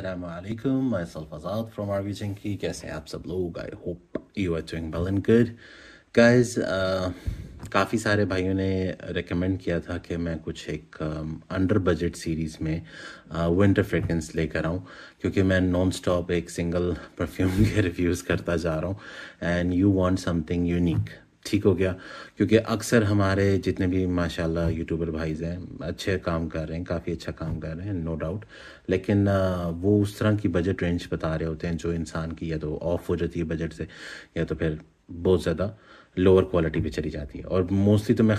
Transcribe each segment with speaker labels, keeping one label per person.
Speaker 1: Assalamu alaikum, myself Azad from RV Jinki. कैसे हैं आप सब लोग I hope you are doing well and good guys काफ़ी सारे भाइयों ने रिकमेंड किया था कि मैं कुछ एक अंडर बजट सीरीज़ में विंटर uh, फ्रेगरेंस लेकर आऊँ क्योंकि मैं नॉन स्टॉप एक सिंगल परफ्यूम के रिव्यूज़ करता जा रहा हूँ and you want something unique ठीक हो गया क्योंकि अक्सर हमारे जितने भी माशाल्लाह यूट्यूबर भाईज हैं अच्छे काम कर रहे हैं काफ़ी अच्छा काम कर रहे हैं नो डाउट लेकिन वो उस तरह की बजट रेंज बता रहे होते हैं जो इंसान की या तो ऑफ हो जाती है बजट से या तो फिर बहुत ज़्यादा लोअर क्वालिटी पे चली जाती है और मोस्टली तो मैं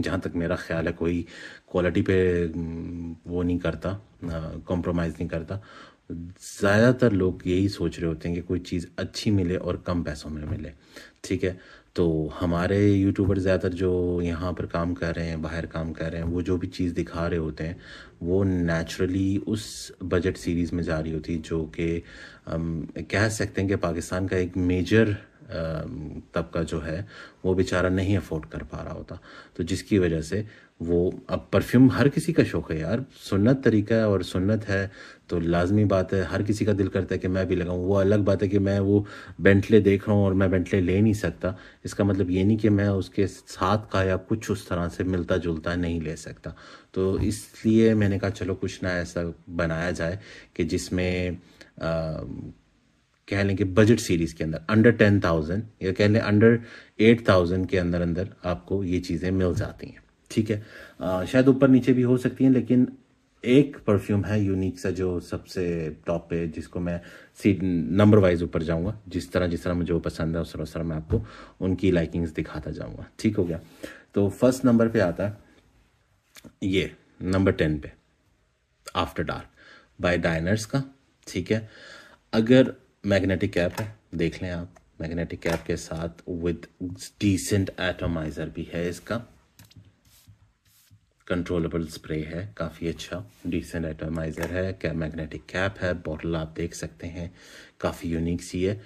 Speaker 1: जहाँ तक मेरा ख्याल है कोई क्वालिटी पे वो नहीं करता कॉम्प्रोमाइज़ नहीं करता ज़्यादातर लोग यही सोच रहे होते हैं कि कोई चीज़ अच्छी मिले और कम पैसों में मिले ठीक है तो हमारे यूट्यूबर ज़्यादातर जो यहाँ पर काम कर रहे हैं बाहर काम कर रहे हैं वो जो भी चीज़ दिखा रहे होते हैं वो नेचुरली उस बजट सीरीज़ में जा रही होती है जो कि कह सकते हैं कि पाकिस्तान का एक मेजर तबका जो है वो बेचारा नहीं अफोर्ड कर पा रहा होता तो जिसकी वजह से वो अब परफ्यूम हर किसी का शौक़ है यार सुन्नत तरीका है और सुन्नत है तो लाजमी बात है हर किसी का दिल करता है कि मैं भी लगाऊँ वो अलग बात है कि मैं वो बेंटले देख रहा हूँ और मैं बेंटले ले नहीं सकता इसका मतलब ये नहीं कि मैं उसके साथ का या कुछ उस तरह से मिलता जुलता नहीं ले सकता तो इसलिए मैंने कहा चलो कुछ ना ऐसा बनाया जाए कि जिसमें कह लें कि बजट सीरीज के अंदर अंडर टेन थाउजेंड या कह लें अंडर एट थाउजेंड के अंदर अंदर आपको ये चीज़ें मिल जाती हैं ठीक है आ, शायद ऊपर नीचे भी हो सकती हैं लेकिन एक परफ्यूम है यूनिक सा जो सबसे टॉप पे जिसको मैं सी नंबर वाइज ऊपर जाऊंगा जिस तरह जिस तरह मुझे वो पसंद है उस तरह उस तरह मैं आपको उनकी लाइकिंग्स दिखाता जाऊंगा ठीक हो गया तो फर्स्ट नंबर पे आता है ये नंबर टेन पे आफ्टर डार्क बाय डाइनर्स का ठीक है अगर मैग्नेटिक कैप है देख लें आप मैग्नेटिक कैप के साथ विद डिसेंट एटोमाइजर भी है इसका कंट्रोलेबल स्प्रे है काफ़ी अच्छा डिसेंट एटोमाइज़र है क्या मैग्नेटिक कैप है बॉटल आप देख सकते हैं काफ़ी यूनिक सी है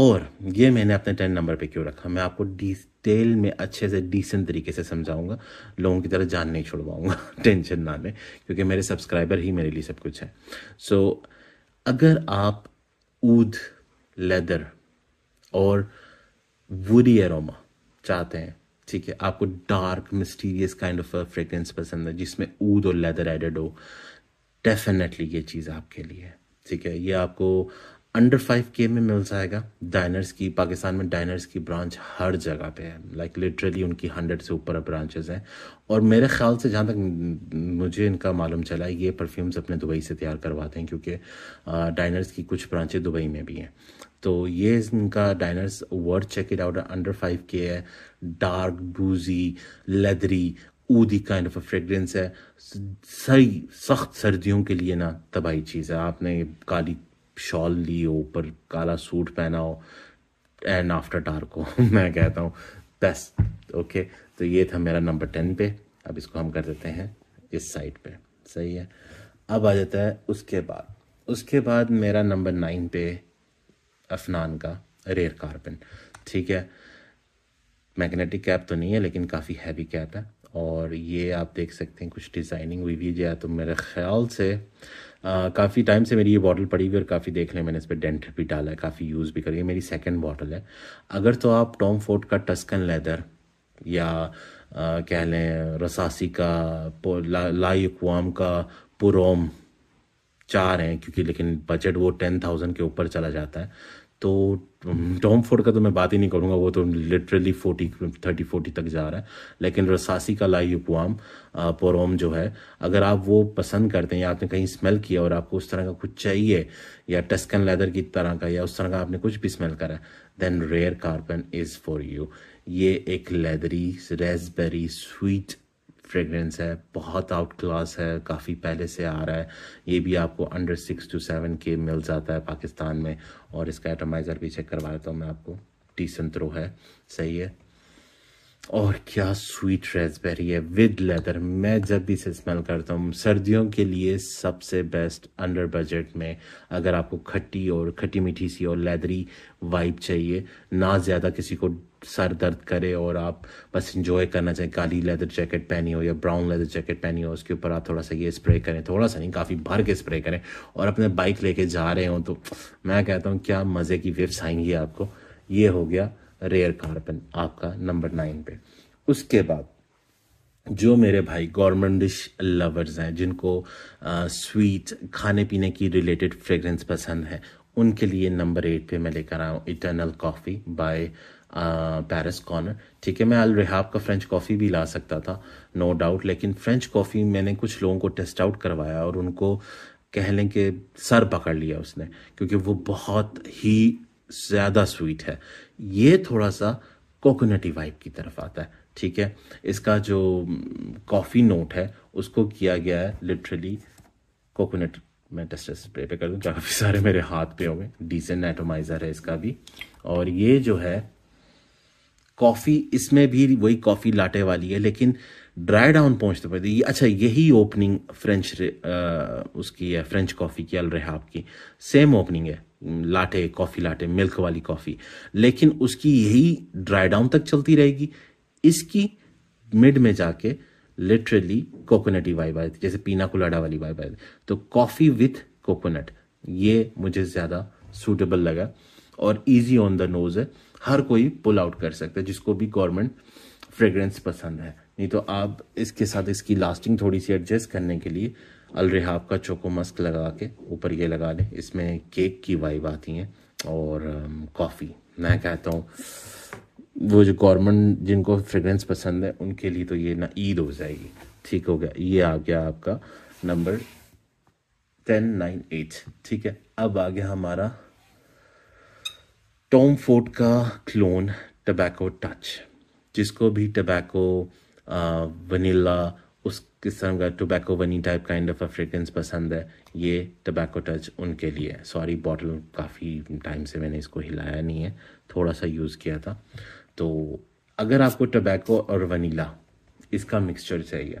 Speaker 1: और ये मैंने अपने टेन नंबर पे क्यों रखा मैं आपको डिटेल में अच्छे से डिसेंट तरीके से समझाऊंगा लोगों की तरह जान नहीं छुड़वाऊंगा टेंशन ना लें क्योंकि मेरे सब्सक्राइबर ही मेरे लिए सब कुछ है सो so, अगर आप ऊद लेदर और वुडी एरोमा चाहते हैं ठीक है आपको dark mysterious kind of fragrance पसंद है जिसमें ऊद और लेदर एडेड हो डेफिनेटली ये चीज़ आपके लिए है ठीक है ये आपको अंडर फाइव के में मिल जाएगा डाइनर्स की पाकिस्तान में डाइनर्स की ब्रांच हर जगह पे है लाइक like, लिटरली उनकी हंड्रेड से ऊपर ब्रांचेस हैं और मेरे ख्याल से जहाँ तक मुझे इनका मालूम चला है ये परफ्यूम्स अपने दुबई से तैयार करवाते हैं क्योंकि डाइनर्स की कुछ ब्रांचें दुबई में भी हैं तो ये इनका Diners word check it out under five के है डार्क बूजी लेदरी ऊदी काइंड ऑफ अ फ्रेगरेंस है सही सख्त सर्दियों के लिए ना तबाही चीज़ है आपने काली शॉल ली हो ऊपर काला सूट पहना हो एंड आफ्टर डार्क हो मैं कहता हूँ बेस्ट ओके तो ये था मेरा नंबर टेन पे अब इसको हम कर देते हैं इस साइड पे सही है अब आ जाता है उसके बाद उसके बाद मेरा नंबर नाइन पे अफनान का रेयर कार्बन ठीक है मैग्नेटिक कैप तो नहीं है लेकिन काफ़ी हैवी कैप है और ये आप देख सकते हैं कुछ डिज़ाइनिंग हुई भी जया तो मेरे ख्याल से काफ़ी टाइम से मेरी ये बॉटल पड़ी हुई और काफ़ी देख लें मैंने इस पर डेंट भी डाला है काफ़ी यूज़ भी करी है मेरी सेकेंड बॉटल है अगर तो आप टॉम फोर्ड का टस्कन लेदर या आ, कह लें रसासी का ला, का पुरोम चाह रहे हैं क्योंकि लेकिन बजट वो टेन थाउजेंड के ऊपर चला जाता है तो टॉम फोर्ड का तो मैं बात ही नहीं करूँगा वो तो लिटरली फोर्टी थर्टी फोर्टी तक जा रहा है लेकिन रसासी का लाई उपवाम पोरोम जो है अगर आप वो पसंद करते हैं या आपने कहीं स्मेल किया और आपको उस तरह का कुछ चाहिए या टस्कन लेदर की तरह का या उस तरह का आपने कुछ भी स्मेल करा है then rare carbon is for you ये एक लेदरी रेसबेरी स्वीट फ्रेगरेंस है बहुत आउट क्लास है काफ़ी पहले से आ रहा है ये भी आपको अंडर सिक्स टू सेवन के मिल जाता है पाकिस्तान में और इसका एटमाइज़र भी चेक करवा देता हूँ मैं आपको टी संतरो है सही है और क्या स्वीट रेसबेरी है विद लेदर मैं जब भी इसे स्मेल करता हूँ सर्दियों के लिए सबसे बेस्ट अंडर बजट में अगर आपको खट्टी और खट्टी मीठी सी और लेदरी वाइब चाहिए ना ज़्यादा किसी को सर दर्द करे और आप बस इंजॉय करना चाहें काली लेदर जैकेट पहनी हो या ब्राउन लेदर जैकेट पहनी हो उसके ऊपर आप थोड़ा सा ये स्प्रे करें थोड़ा सा नहीं काफ़ी भर के स्प्रे करें और अपने बाइक लेके जा रहे हो तो मैं कहता हूँ क्या मज़े की वेव्स आएंगी आपको ये हो गया रेयर कार्बन आपका नंबर नाइन पे उसके बाद जो मेरे भाई गवर्नमेंट डिश लवर्स हैं जिनको आ, स्वीट खाने पीने की रिलेटेड फ्रेगरेंस पसंद है उनके लिए नंबर एट पे मैं लेकर आया हूँ eternal coffee by Paris corner ठीक है मैं अल रिहाब का फ्रेंच कॉफ़ी भी ला सकता था नो no डाउट लेकिन फ्रेंच कॉफ़ी मैंने कुछ लोगों को टेस्ट आउट करवाया और उनको कह लें कि सर पकड़ लिया उसने क्योंकि वो बहुत ही ज़्यादा स्वीट है ये थोड़ा सा कोकोनटी वाइब की तरफ आता है ठीक है इसका जो कॉफ़ी नोट है उसको किया गया है लिटरली कोकोनट मैं टेस्ट स्प्रे पे कर दूँ काफ़ी सारे मेरे हाथ पे होंगे डिसेंट एटोमाइज़र है इसका भी और ये जो है कॉफ़ी इसमें भी वही कॉफ़ी लाटे वाली है लेकिन ड्राई डाउन पहुंचते पहुंचते ये अच्छा यही ओपनिंग फ्रेंच आ, उसकी है फ्रेंच कॉफ़ी की अलरेहाब आपकी सेम ओपनिंग है लाटे कॉफ़ी लाटे मिल्क वाली कॉफ़ी लेकिन उसकी यही ड्राई डाउन तक चलती रहेगी इसकी मिड में जाके लिटरली कोकोनटी वाइब आई जैसे पीना कुलाडा वाली वाइब आई तो कॉफ़ी विथ कोकोनट ये मुझे ज़्यादा सूटेबल लगा और इजी ऑन द नोज़ है हर कोई पुल आउट कर सकता है जिसको भी गवर्नमेंट फ्रेगरेंस पसंद है नहीं तो आप इसके साथ इसकी लास्टिंग थोड़ी सी एडजस्ट करने के लिए अलरेहाब का चोको मस्क लगा के ऊपर ये लगा लें इसमें केक की वाइब आती हैं और कॉफ़ी um, मैं कहता हूँ वो जो गवर्नमेंट जिनको फ्रेगरेंस पसंद है उनके लिए तो ये ना ईद हो जाएगी ठीक हो गया ये आ गया आपका नंबर टेन नाइन एट ठीक है अब आ गया हमारा टॉम फोर्ड का क्लोन टबैको टच जिसको भी टबैको वनीला uh, उस किस्म का टोबैको वनी टाइप काइंड ऑफ फ्रेगरेंस पसंद है ये टबैको टच उनके लिए सॉरी बॉटल काफ़ी टाइम से मैंने इसको हिलाया नहीं है थोड़ा सा यूज़ किया था तो अगर आपको टबैको और वनीला इसका मिक्सचर चाहिए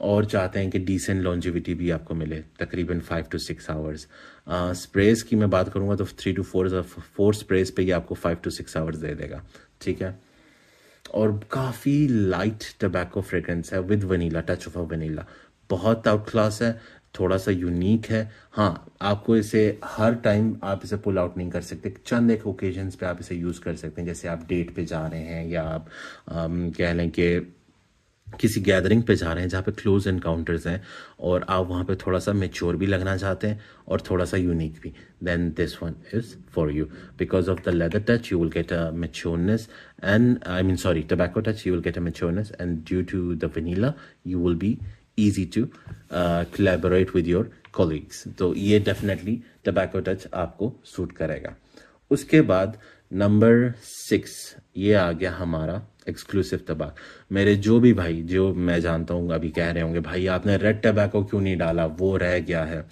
Speaker 1: और चाहते हैं कि डिसेंट लॉन्जिविटी भी आपको मिले तकरीबन five to six hours sprays की मैं बात करूँगा तो three to four four sprays पे ही आपको फाइव टू सिक्स आवर्स दे देगा ठीक है और काफ़ी लाइट टबैको फ्रेगरेंस है with vanilla touch of vanilla बहुत आउट क्लास है थोड़ा सा यूनिक है हाँ आपको इसे हर टाइम आप इसे पुल आउट नहीं कर सकते चंद एक ओकेजन पे आप इसे यूज़ कर सकते हैं जैसे आप डेट पे जा रहे हैं या आप आम, um, कह लें कि किसी गैदरिंग पे जा रहे हैं जहाँ पे क्लोज इनकाउंटर्स हैं और आप वहाँ पे थोड़ा सा मेच्योर भी लगना चाहते हैं और थोड़ा सा यूनिक भी then this one is for you because of the leather touch you will get a matureness and I mean sorry tobacco touch you will get a matureness and due to the vanilla you will be easy to collaborate with your colleagues तो ये definitely tobacco touch आपको suit करेगा उसके बाद number six ये आ गया हमारा exclusive तबाक मेरे जो भी भाई जो मैं जानता हूँ अभी कह रहे होंगे भाई आपने रेड टबैको क्यों नहीं डाला वो रह गया है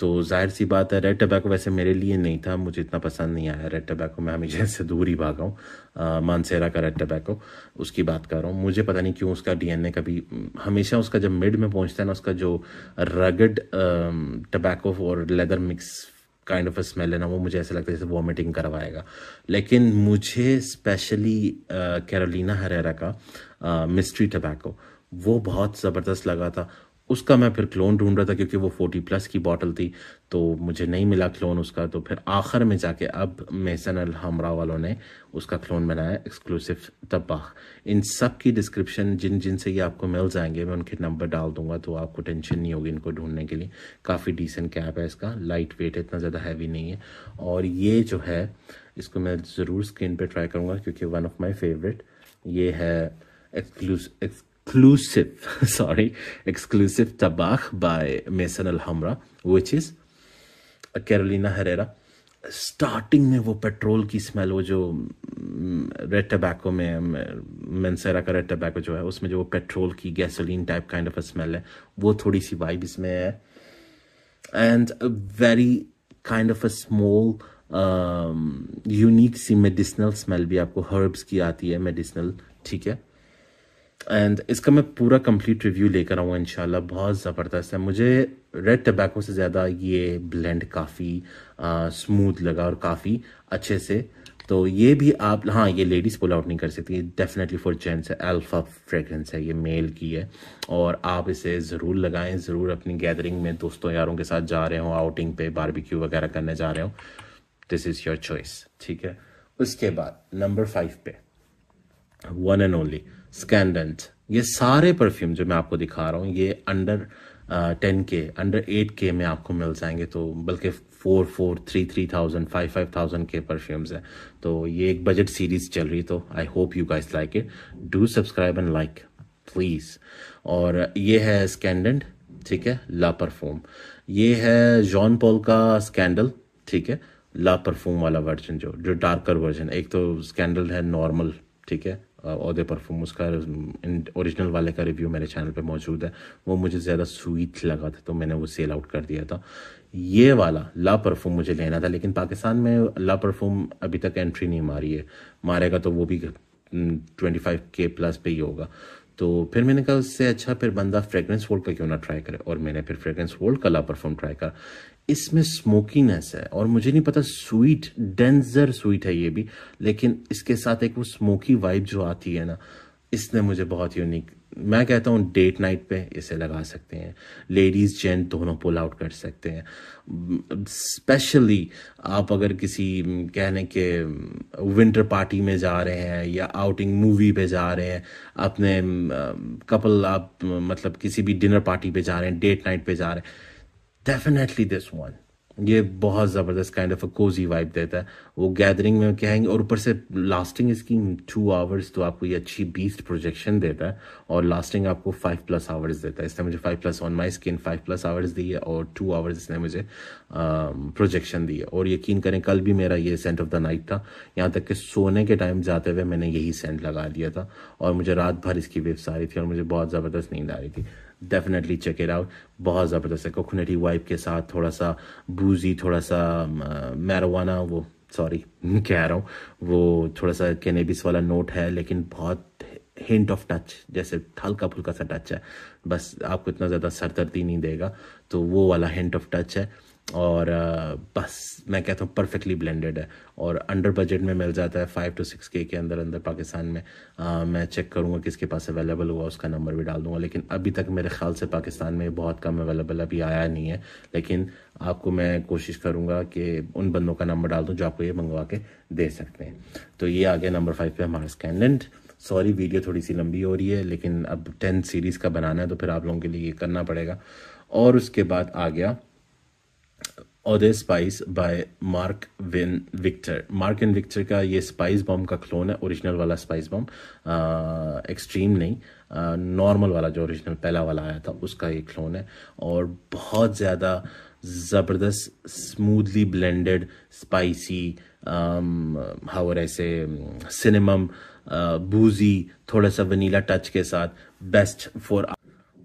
Speaker 1: तो जाहिर सी बात है रेड टबैको वैसे मेरे लिए नहीं था मुझे इतना पसंद नहीं आया रेड टबैको मैं हमेशा से दूर ही भागा हूँ मानसेरा का रेड टबैको उसकी बात कर रहा हूँ मुझे पता नहीं क्यों उसका डीएनए कभी हमेशा उसका जब मिड में पहुँचता है ना उसका जो रगड टबैको और leather mix kind of a smell है ना वो मुझे ऐसा लगता है जैसे वॉमिटिंग करवाएगा लेकिन मुझे स्पेशली कैरोलिना हरेरा का मिस्ट्री uh, टबैको वो बहुत ज़बरदस्त लगा था उसका मैं फिर क्लोन ढूंढ रहा था क्योंकि वो फोर्टी प्लस की बॉटल थी तो मुझे नहीं मिला क्लोन उसका तो फिर आखिर में जाके अब मेसन अल हमरा वालों ने उसका क्लोन बनाया एक्सक्लूसिव तबाह इन सब की डिस्क्रिप्शन जिन जिन से ये आपको मिल जाएंगे मैं उनके नंबर डाल दूंगा तो आपको टेंशन नहीं होगी इनको ढूंढने के लिए काफ़ी डिसेंट कैप है इसका लाइट वेट है इतना ज़्यादा हैवी नहीं है और ये जो है इसको मैं ज़रूर स्क्रीन पर ट्राई करूँगा क्योंकि वन ऑफ माई फेवरेट ये है एक्सक्लूस exclusive, sorry, exclusive Tabakh by Mason Alhambra, which is uh, Carolina Herrera. Starting में वो पेट्रोल की स्मेल वो जो रेड mm, टबैको में मनसेरा mm, का रेड टबैको जो है उसमें जो पेट्रोल की gasoline type kind of smell है वो थोड़ी सी वाइब इसमें है and very kind of a small unique सी मेडिसिनल स्मेल भी आपको हर्ब्स की आती है मेडिसिनल ठीक है एंड इसका मैं पूरा कंप्लीट रिव्यू लेकर आऊँगा इनशाला बहुत ज़बरदस्त है मुझे रेड टबैको से ज़्यादा ये ब्लेंड काफ़ी स्मूथ लगा और काफ़ी अच्छे से तो ये भी आप हाँ ये लेडीज़ पुल आउट नहीं कर सकती डेफिनेटली फॉर जेंट्स है अल्फ़ा फ्रेगरेंस है ये मेल की है और आप इसे ज़रूर लगाएं ज़रूर अपनी गैदरिंग में दोस्तों यारों के साथ जा रहे हो आउटिंग पे बारबेक्यू वगैरह करने जा रहे हो दिस इज़ योर चॉइस ठीक है उसके बाद नंबर फाइव पे वन एंड ओनली स्कैंडेंट ये सारे परफ्यूम जो मैं आपको दिखा रहा हूँ ये अंडर टेन के अंडर एट के में आपको मिल जाएंगे तो बल्कि four four three three thousand five five thousand के परफ्यूम्स हैं तो ये एक बजट सीरीज चल रही तो I hope you guys like it do subscribe and like please और ये है स्कैंडेंट ठीक है ला परफ्यूम ये है जॉन पॉल का स्कैंडल ठीक है ला परफ्यूम वाला वर्जन जो जो डार्कर वर्जन एक तो स्कैंडल है नॉर्मल ठीक है अहदे परफ्यूम उसका ओरिजिनल वाले का रिव्यू मेरे चैनल पे मौजूद है वो मुझे ज़्यादा स्वीट लगा था तो मैंने वो सेल आउट कर दिया था ये वाला ला परफ्यूम मुझे लेना था लेकिन पाकिस्तान में ला परफ्यूम अभी तक एंट्री नहीं मारी है मारेगा तो वो भी ट्वेंटी फाइव के प्लस पे ही होगा तो फिर मैंने कहा उससे अच्छा फिर बंदा फ्रेगरेंस वोल्ड का क्यों ना ट्राई करे और मैंने फिर फ्रेगरेंस वोल्ड का ला परफ्यूम ट्राई करा इसमें स्मोकीनेस है और मुझे नहीं पता स्वीट डेंजर स्वीट है ये भी लेकिन इसके साथ एक वो स्मोकी वाइब जो आती है ना इसने मुझे बहुत यूनिक मैं कहता हूँ डेट नाइट पे इसे लगा सकते हैं लेडीज़ जेंट दोनों पुल आउट कर सकते हैं स्पेशली आप अगर किसी कहने के विंटर पार्टी में जा रहे हैं या आउटिंग मूवी पे जा रहे हैं अपने कपल आप मतलब किसी भी डिनर पार्टी पे जा रहे हैं डेट नाइट पे जा रहे हैं डेफिनेटली दिस वन ये बहुत ज़बरदस्त kind of a cosy vibe देता है वो गैदरिंग में कहेंगे और ऊपर से लास्टिंग इसकी टू आवर्स तो आपको ये अच्छी बीस्ट प्रोजेक्शन देता है और लास्टिंग आपको फाइव प्लस आवर्स देता है इसने मुझे five plus on my skin five plus hours दी है और टू आवर्स इसने मुझे प्रोजेक्शन um, दी है और यकीन करें कल भी मेरा ये सेंट ऑफ द नाइट था यहाँ तक कि सोने के टाइम जाते हुए मैंने यही सेंट लगा दिया था और मुझे रात भर इसकी आ रही थी और मुझे बहुत ज़बरदस्त नींद आ रही थी डेफिनेटली चेक इट आउट बहुत ज़बरदस्त है कोकोनटी वाइप के साथ थोड़ा सा बूजी थोड़ा सा मैरवाना वो सॉरी कह रहा हूँ वो थोड़ा सा कैनेबिस वाला नोट है लेकिन बहुत हिंट ऑफ टच जैसे हल्का फुल्का सा टच है बस आपको इतना ज़्यादा सरदर्दी नहीं देगा तो वो वाला हिंट ऑफ टच है और बस मैं कहता हूँ परफेक्टली ब्लेंडेड है और अंडर बजट में मिल जाता है फाइव टू सिक्स के के अंदर अंदर पाकिस्तान में आ, मैं चेक करूँगा किसके पास अवेलेबल हुआ उसका नंबर भी डाल दूँगा लेकिन अभी तक मेरे ख्याल से पाकिस्तान में बहुत कम अवेलेबल अभी आया नहीं है लेकिन आपको मैं कोशिश करूँगा कि उन बंदों का नंबर डाल दूँ जो आपको ये मंगवा के दे सकते हैं तो ये आ गया नंबर फाइव पर हमारा स्कैंडेंट सॉरी वीडियो थोड़ी सी लंबी हो रही है लेकिन अब टेंथ सीरीज़ का बनाना है तो फिर आप लोगों के लिए ये करना पड़ेगा और उसके बाद आ गया ओदे स्पाइस बाय मार्क विन विक्टर मार्क एंड विक्टर का ये स्पाइस बॉम्ब का क्लोन है ओरिजिनल वाला स्पाइस बॉम्ब एक्सट्रीम नहीं नॉर्मल वाला जो ओरिजिनल पहला वाला आया था उसका ये क्लोन है और बहुत ज़्यादा ज़बरदस्त स्मूथली ब्लेंडेड स्पाइसी हावर ऐसे सिनेमम बूजी थोड़ा सा वनीला टच के साथ बेस्ट फॉर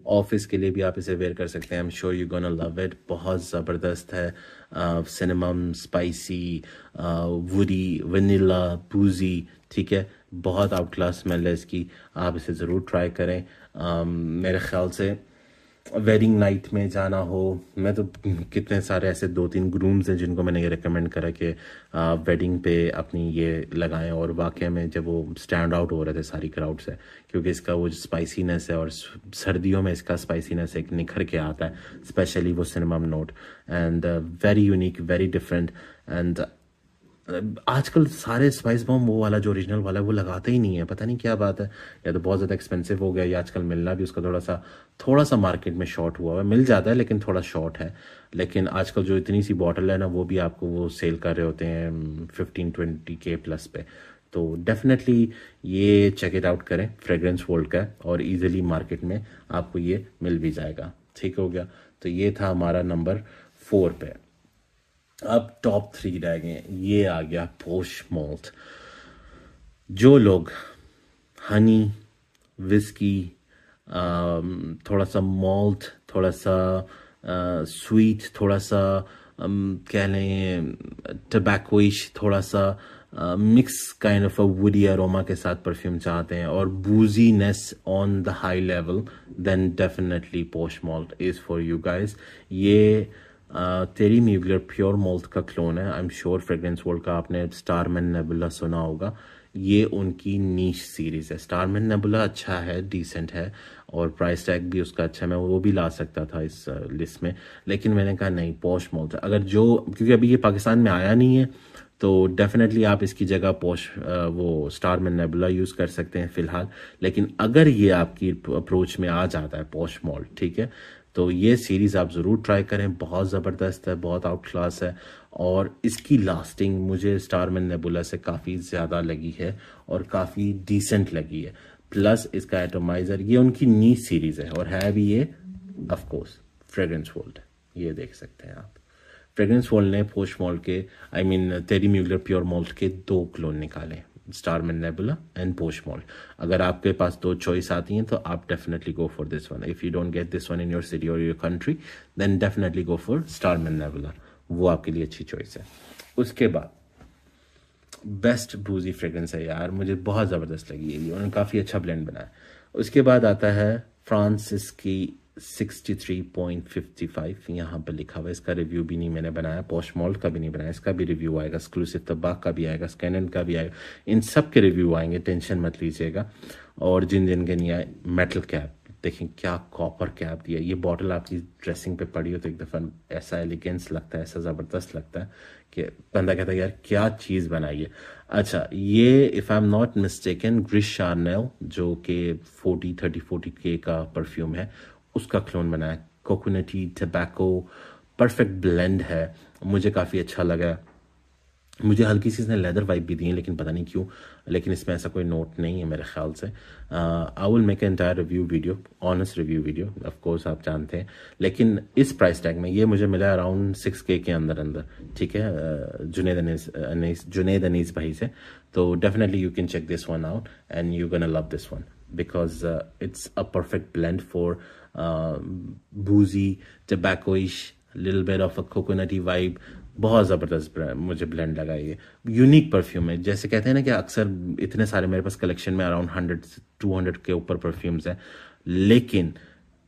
Speaker 1: ऑफिस के लिए भी आप इसे वेयर कर सकते हैं I am sure you gonna love it बहुत ज़बरदस्त है सिनेमम स्पाइसी वुरी वनीला बूजी ठीक है बहुत आउट क्लास स्मेल है इसकी आप इसे ज़रूर ट्राई करें uh, मेरे ख्याल से वेडिंग नाइट में जाना हो मैं तो कितने सारे ऐसे दो तीन ग्रूम्स हैं जिनको मैंने ये रिकमेंड करा कि वेडिंग पे अपनी ये लगाएं और वाकई में जब वो स्टैंड आउट हो रहे थे सारी क्राउड से क्योंकि इसका वो स्पाइसीनेस है और सर्दियों में इसका स्पाइसीनेस एक निखर के आता है स्पेशली वो cinnamon note and very unique very different and आजकल सारे स्पाइस बॉम्ब वो वाला जो ओरिजिनल वाला है वो लगाते ही नहीं है पता नहीं क्या बात है या तो बहुत ज़्यादा एक्सपेंसिव हो गया या आजकल मिलना भी उसका थोड़ा सा थोड़ा सा मार्केट में शॉर्ट हुआ है मिल जाता है लेकिन थोड़ा शॉर्ट है लेकिन आजकल जो इतनी सी बॉटल है ना वो भी आपको वो सेल कर रहे होते हैं फिफ्टीन ट्वेंटी के प्लस पे तो डेफिनेटली ये चेक इट आउट करें फ्रेगरेंस वोल्ड का और इजिली मार्केट में आपको ये मिल भी जाएगा ठीक हो गया तो ये था हमारा नंबर फोर पे अब टॉप थ्री रह गए ये आ गया पोश मॉल्ट जो लोग हनी विस्की um, थोड़ा सा मॉल्ट थोड़ा सा स्वीट uh, थोड़ा सा um, कह लें टबैकोइश थोड़ा सा mix kind of a woody aroma के साथ परफ्यूम चाहते हैं और booziness on the high level then definitely posh malt is for you guys ये uh, Thierry Mugler pure malt का क्लोन है I am sure fragrance world का आपने स्टारमैन नेबुला सुना होगा ये उनकी नीच सीरीज़ है स्टारमैन नेबुला अच्छा है डिसेंट है और प्राइस टैग भी उसका अच्छा मैं वो भी ला सकता था इस लिस्ट में लेकिन मैंने कहा नहीं पोश मोल्ट अगर जो क्योंकि अभी ये पाकिस्तान में आया नहीं है तो डेफिनेटली आप इसकी जगह पोश वो स्टार में नेबुला यूज़ कर सकते हैं फ़िलहाल लेकिन अगर ये आपकी अप्रोच में आ जाता है पोश मॉल ठीक है तो ये सीरीज़ आप ज़रूर ट्राई करें बहुत ज़बरदस्त है बहुत आउट क्लास है और इसकी लास्टिंग मुझे स्टारमैन नेबुला से काफ़ी ज़्यादा लगी है और काफ़ी डिसेंट लगी है प्लस इसका एटोमाइज़र ये उनकी नी सीरीज़ है और है भी ये ऑफकोर्स फ्रेगरेंस वोल्ड ये देख सकते हैं आप फ्रेगरेंस वोल्ड ने पोस्ट मॉल के आई मीन तेरी म्यूगलर प्योर मॉल्ट के दो क्लोन निकाले हैं स्टारमैन नेबुला एंड पोशमॉल अगर आपके पास दो चॉइस आती हैं तो आप definitely go for this one if you don't get this one in your city or your country then definitely go for Starman Nebula वो आपके लिए अच्छी चॉइस है उसके बाद बेस्ट बूजी फ्रेग्रेंस है यार मुझे बहुत ज़बरदस्त लगी है ये उन्होंने काफ़ी अच्छा ब्लेंड बनाया उसके बाद आता है फ्रांसिस की 63.55 यहाँ पर लिखा हुआ है इसका रिव्यू भी नहीं मैंने बनाया मॉल का भी नहीं बनाया इसका भी रिव्यू आएगा एक्सक्लूसिव तबाक का भी आएगा स्कैनन का भी आएगा इन सब के रिव्यू आएंगे टेंशन मत लीजिएगा और जिन जिन के नहीं आए मेटल कैप देखें क्या कॉपर कैप दिया ये बॉटल आपकी ड्रेसिंग पे पड़ी हो तो एक दफ़ा ऐसा एलिगेंस लगता है ऐसा ज़बरदस्त लगता है कि बंदा कहता है यार क्या चीज़ बनाई है अच्छा ये if I am not mistaken ग्रिश शार्नेल जो कि फोर्टी थर्टी फोर्टी के का परफ्यूम है उसका क्लोन बनाया कोकोनटी टबैको परफेक्ट ब्लेंड है मुझे काफ़ी अच्छा लगा मुझे हल्की सी इसने लेदर वाइप भी दी है लेकिन पता नहीं क्यों लेकिन इसमें ऐसा कोई नोट नहीं है मेरे ख्याल से I will make entire review video honest review video of course आप जानते हैं लेकिन इस प्राइस टैग में ये मुझे मिला अराउंड सिक्स के के अंदर अंदर ठीक है जुनेद अनीस अनीस जुनेद अनीस भाई से तो definitely you can check this one out and you can love this one because it's a perfect blend for boozy tobaccoish लिल little ऑफ अ कोकोनट ही वाइब बहुत ज़बरदस्त मुझे ब्लेंड लगा ये यूनिक परफ्यूम है जैसे कहते हैं ना कि अक्सर इतने सारे मेरे पास कलेक्शन में अराउंड हंड्रेड टू हंड्रेड के ऊपर परफ्यूम्स हैं लेकिन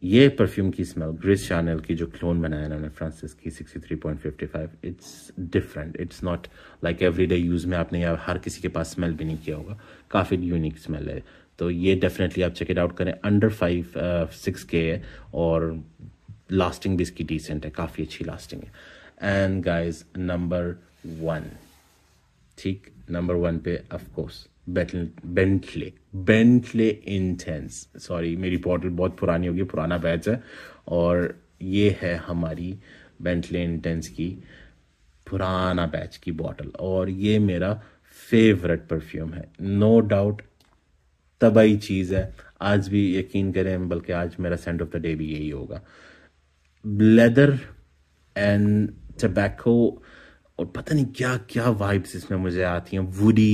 Speaker 1: ये परफ्यूम की स्मेल ग्रिस शानल की जो क्लोन बनाया इन्होंने फ्रांसिस की sixty three point fifty five it's different it's not like everyday use में आपने या हर किसी के पास स्मेल भी नहीं किया होगा काफ़ी यूनिक स्मेल है तो ये डेफिनेटली आप चेक इट आउट करें अंडर फाइव सिक्स के है और लास्टिंग भी इसकी डिसेंट है काफ़ी अच्छी लास्टिंग है एंड गाइज नंबर वन ठीक नंबर वन पे of course Bentley Bentley intense sorry मेरी बॉटल बहुत पुरानी होगी पुराना बैच है और ये है हमारी बेंटले इंटेंस की पुराना बैच की बॉटल और ये मेरा फेवरेट परफ्यूम है नो no डाउट तबाही चीज़ है आज भी यकीन करें बल्कि आज मेरा सेंड ऑफ द डे भी यही होगा लेदर एंड टबैको और पता नहीं क्या क्या वाइब्स इसमें मुझे आती हैं वुडी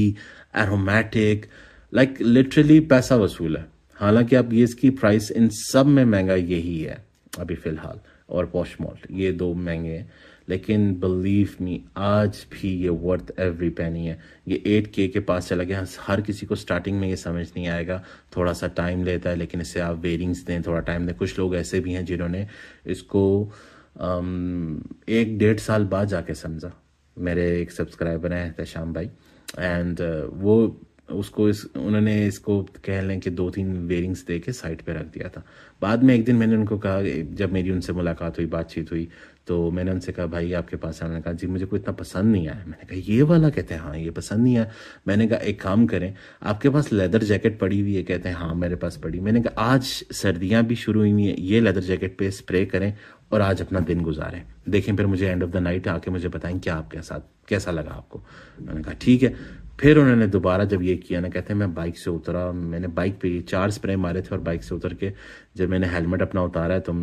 Speaker 1: एरोमेटिक लाइक लिटरली पैसा वसूल है हालांकि अब ये इसकी प्राइस इन सब में महंगा यही है अभी फ़िलहाल और पॉश मॉल्ट ये दो महंगे हैं लेकिन बिलीव मी आज भी ये वर्थ एवरी पेनी है ये एट के के पास चला गया हर किसी को स्टार्टिंग में ये समझ नहीं आएगा थोड़ा सा टाइम लेता है लेकिन इससे आप वेरिंग्स दें थोड़ा टाइम दें कुछ लोग ऐसे भी हैं जिन्होंने इसको आम, um, एक डेढ़ साल बाद जाके समझा मेरे एक सब्सक्राइबर हैं एहतशाम भाई एंड uh, वो उसको इस उन्होंने इसको कह लें कि दो तीन वेयरिंग्स दे के साइड पे रख दिया था बाद में एक दिन मैंने उनको कहा जब मेरी उनसे मुलाकात हुई बातचीत हुई तो मैंने उनसे कहा भाई आपके पास आना कहा जी मुझे कोई इतना पसंद नहीं आया मैंने कहा ये वाला कहते हैं हाँ ये पसंद नहीं आया मैंने कहा एक काम करें आपके पास लेदर जैकेट पड़ी हुई है कहते हैं हाँ मेरे पास पड़ी मैंने कहा आज सर्दियाँ भी शुरू हुई हैं ये लेदर जैकेट पे स्प्रे करें और आज अपना दिन गुजारें देखें फिर मुझे एंड ऑफ द नाइट आके मुझे बताएं क्या आपके साथ कैसा लगा आपको मैंने कहा ठीक है फिर उन्होंने दोबारा जब ये किया ना कहते हैं मैं बाइक से उतरा मैंने बाइक पे चार स्प्रे मारे थे और बाइक से उतर के जब मैंने हेलमेट अपना उतारा है तो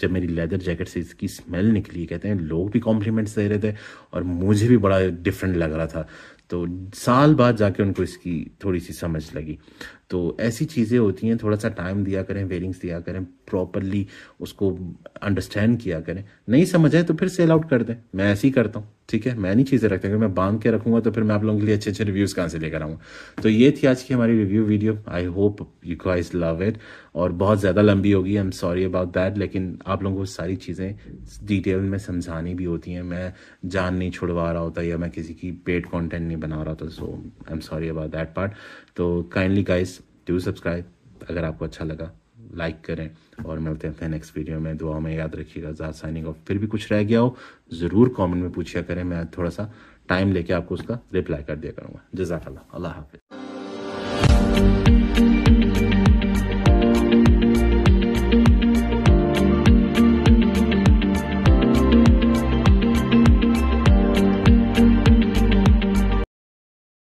Speaker 1: जब मेरी लेदर जैकेट से इसकी स्मेल निकली कहते हैं लोग भी कॉम्प्लीमेंट्स दे रहे थे और मुझे भी बड़ा डिफरेंट लग रहा था तो साल बाद जाके उनको इसकी थोड़ी सी समझ लगी तो ऐसी चीज़ें होती हैं थोड़ा सा टाइम दिया करें वेरिंग्स दिया करें प्रॉपरली उसको अंडरस्टैंड किया करें नहीं समझ आए तो फिर सेल आउट कर दें मैं ऐसे ही करता हूँ ठीक है मैं नहीं चीज़ें रखता अगर मैं बांध के रखूंगा तो फिर मैं आप लोगों के लिए अच्छे अच्छे रिव्यूज़ कहाँ से लेकर आऊंगा तो ये थी आज की हमारी review video I hope you guys love it और बहुत ज़्यादा लंबी होगी I am sorry about that लेकिन आप लोगों को सारी चीज़ें डिटेल में समझानी भी होती हैं मैं जान नहीं छुड़वा रहा होता या मैं किसी की पेड कॉन्टेंट नहीं बना रहा होता so I am sorry about that part तो काइंडली गाइस डू सब्सक्राइब अगर आपको अच्छा लगा लाइक करें और मिलते हैं फिर नेक्स्ट वीडियो में दुआ में याद रखिएगा ज़्यादा साइनिंग ऑफ फिर भी कुछ रह गया हो ज़रूर कॉमेंट में पूछा करें मैं थोड़ा सा टाइम लेके आपको उसका रिप्लाई कर दिया करूँगा जजाक अल्लाह हाफि